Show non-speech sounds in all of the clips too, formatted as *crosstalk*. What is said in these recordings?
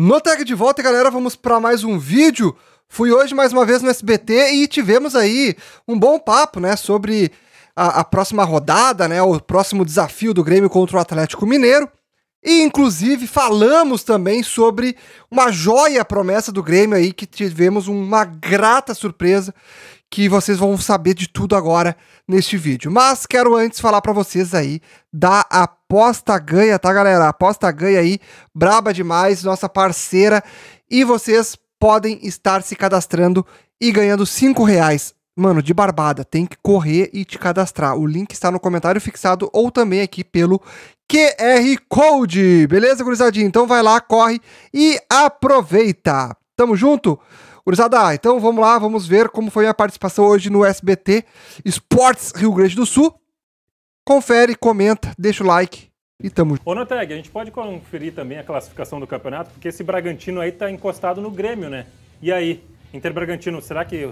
No Tag de Volta, galera, vamos para mais um vídeo. Fui hoje mais uma vez no SBT e tivemos aí um bom papo, né, sobre a, a, próxima rodada, né, o próximo desafio do Grêmio contra o Atlético Mineiro. E, inclusive, falamos também sobre uma joia promessa do Grêmio aí, que tivemos uma grata surpresa, que vocês vão saber de tudo agora neste vídeo. Mas quero antes falar para vocês aí da aposta ganha, tá galera? Aposta ganha aí, braba demais, nossa parceira. E vocês podem estar se cadastrando e ganhando 5 reais. Mano, de barbada, tem que correr e te cadastrar. O link está no comentário fixado ou também aqui pelo QR Code. Beleza, gurizadinha? Então vai lá, corre e aproveita. Tamo junto? Gurizada, ah, então vamos lá, vamos ver como foi a participação hoje no SBT Esportes Rio Grande do Sul. Confere, comenta, deixa o like e tamo junto. Ô Noteg, a gente pode conferir também a classificação do campeonato, porque esse Bragantino aí tá encostado no Grêmio, né? E aí, Inter Bragantino, será que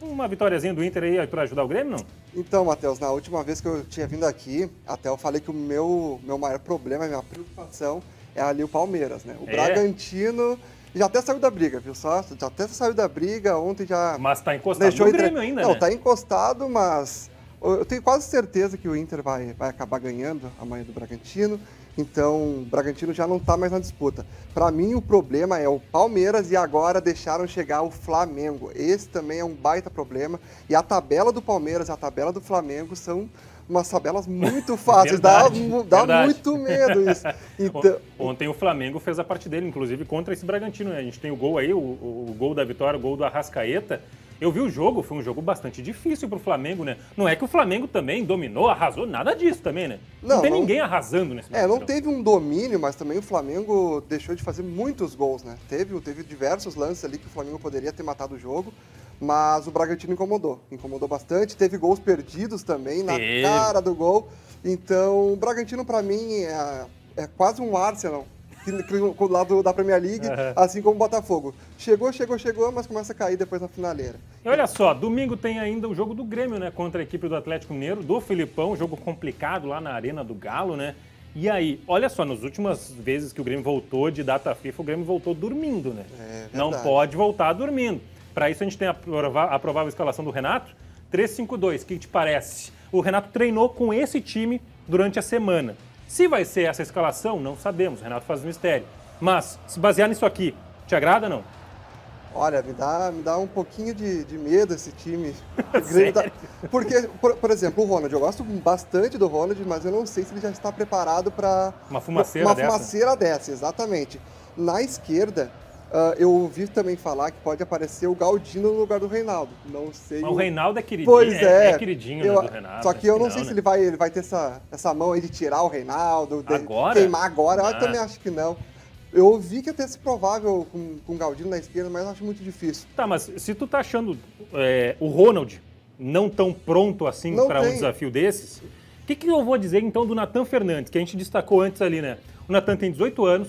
uma vitóriazinha do Inter aí é para ajudar o Grêmio, não? Então, Matheus, na última vez que eu tinha vindo aqui, até eu falei que o meu, meu maior problema, a minha preocupação é ali o Palmeiras, né? O é. Bragantino já até saiu da briga, viu só? Já até saiu da briga, ontem já... Mas tá encostado deixou no Grêmio entre... ainda, Não, né? tá encostado, mas eu tenho quase certeza que o Inter vai, vai acabar ganhando amanhã do Bragantino. Então, o Bragantino já não está mais na disputa. Para mim, o problema é o Palmeiras e agora deixaram chegar o Flamengo. Esse também é um baita problema. E a tabela do Palmeiras e a tabela do Flamengo são umas tabelas muito fáceis. verdade, dá, dá muito medo isso. *laughs* Então... Ontem o Flamengo fez a parte dele, inclusive contra esse Bragantino. Né? A gente tem o gol aí, o, o, gol da vitória, o gol do Arrascaeta. Eu vi o jogo, foi um jogo bastante difícil para o Flamengo, né? Não é que o Flamengo também dominou, arrasou, nada disso também, né? Não, não tem não... ninguém arrasando nesse É, não teve um domínio, mas também o Flamengo deixou de fazer muitos gols, né? Teve, teve diversos lances ali que o Flamengo poderia ter matado o jogo. Mas o Bragantino incomodou, incomodou bastante. Teve gols perdidos também na cara do gol. Então, o Bragantino, para mim, é, é, quase um Arsenal do lado da Premier League, uhum. assim como o Botafogo. Chegou, chegou, chegou, mas começa a cair depois na finaleira. E olha só, domingo tem ainda o jogo do Grêmio, né? Contra a equipe do Atlético Mineiro, do Filipão, jogo complicado lá na Arena do Galo, né? E aí, olha só, nas últimas vezes que o Grêmio voltou de data FIFA, o Grêmio voltou dormindo, né? É, Não pode voltar dormindo. Para isso, a gente tem a, a provável escalação do Renato. 3-5-2, o que te parece? O Renato treinou com esse time durante a semana. Se vai ser essa escalação, não sabemos. O Renato faz mistério. Mas, se basear nisso aqui, te agrada ou não? Olha, me dá, me dá um pouquinho de, de medo esse time. *laughs* Porque, por, por, exemplo, o Ronald, eu gosto bastante do Ronald, mas eu não sei se ele já está preparado para. Uma fumaceira uma, uma dessa. Uma fumaceira dessa, exatamente. Na esquerda, Uh, eu ouvi também falar que pode aparecer o Galdino no lugar do Reinaldo. Não sei. Mas o Reinaldo é queridinho. Pois é. É, é queridinho né, eu, do Renato. Só né? que eu não, não sei né? se ele vai, ele vai ter essa, essa mão aí de tirar o Reinaldo, de agora? queimar agora. Ah. Eu também acho que não. Eu ouvi que até se provável com, com o Galdino na esquerda, mas eu acho muito difícil. Tá, mas se tu tá achando é, o Ronald não tão pronto assim para um desafio desses, o que, que eu vou dizer então do Natan Fernandes, que a gente destacou antes ali, né? O Natan tem 18 anos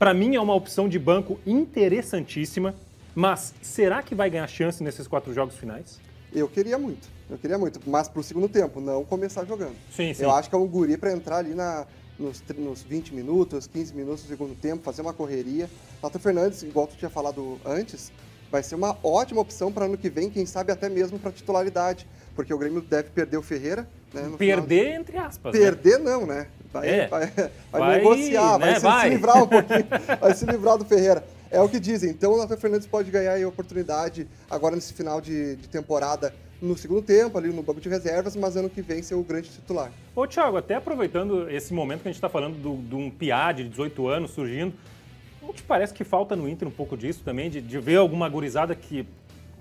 para mim é uma opção de banco interessantíssima, mas será que vai ganhar chance nesses quatro jogos finais? Eu queria muito, eu queria muito, mas para o segundo tempo, não começar jogando. Sim, sim. Eu acho que é um guri para entrar ali na, nos, nos 20 minutos, 15 minutos do segundo tempo, fazer uma correria. Tato Fernandes, igual tu tinha falado antes, vai ser uma ótima opção para ano que vem, quem sabe até mesmo para titularidade, porque o Grêmio deve perder o Ferreira. Né, perder, final... entre aspas. Né? Perder né? não, né? Vai, é. vai, vai, vai, negociar, né? vai, se, vai, se, livrar um pouquinho, *laughs* vai se livrar do Ferreira. É o que dizem. Então o Rafael Fernandes pode ganhar a oportunidade agora nesse final de, de temporada no segundo tempo, ali no banco de reservas, mas ano que vem ser o grande titular. Ô, Thiago, até aproveitando esse momento que a gente está falando de um Piad de 18 anos surgindo, não te parece que falta no Inter um pouco disso também, de, de ver alguma gurizada que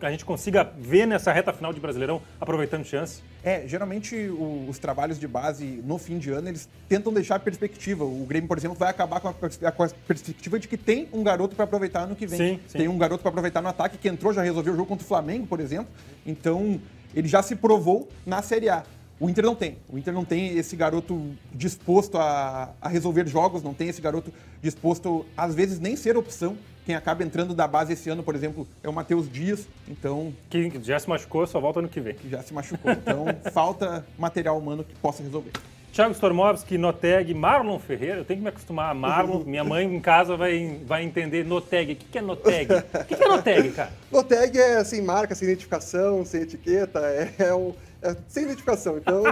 a gente consiga ver nessa reta final de Brasileirão, aproveitando chance? É, geralmente o, os trabalhos de base no fim de ano, eles tentam deixar a perspectiva. O Grêmio, por exemplo, vai acabar com a, com a perspectiva de que tem um garoto para aproveitar no que vem. Sim, sim. Tem um garoto para aproveitar no ataque que entrou, já resolveu o jogo contra o Flamengo, por exemplo. Então, ele já se provou na Série A. O Inter não tem. O Inter não tem esse garoto disposto a, a, resolver jogos, não tem esse garoto disposto, às vezes, nem ser opção. Quem acaba entrando da base esse ano, por exemplo, é o Matheus Dias. Então. Que já se machucou, só volta ano que vem. Que já se machucou. Então, *laughs* falta material humano que possa resolver. Thiago Stormovski, Noteg, Marlon Ferreira. Eu tenho que me acostumar a Marlon. Minha mãe em casa vai, vai entender Noteg. O que, é Noteg? O que, é Noteg, cara? *laughs* Noteg é, sem assim, marca, sem identificação, sem etiqueta. É, é o... É, sem identificação. Então,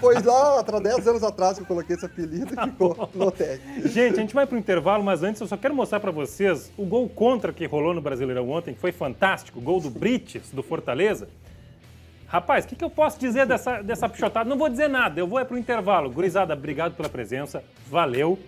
foi lá atrás, 10 anos atrás que eu coloquei esse apelido e ficou no Loteg. Gente, a gente vai para o intervalo, mas antes eu só quero mostrar para vocês o gol contra que rolou no Brasileirão ontem, que foi fantástico. O gol do Brits do Fortaleza. Rapaz, o que, que, eu posso dizer dessa, dessa pichotada? Não vou dizer nada, eu vou é para o intervalo. Gurizada, obrigado pela presença, valeu.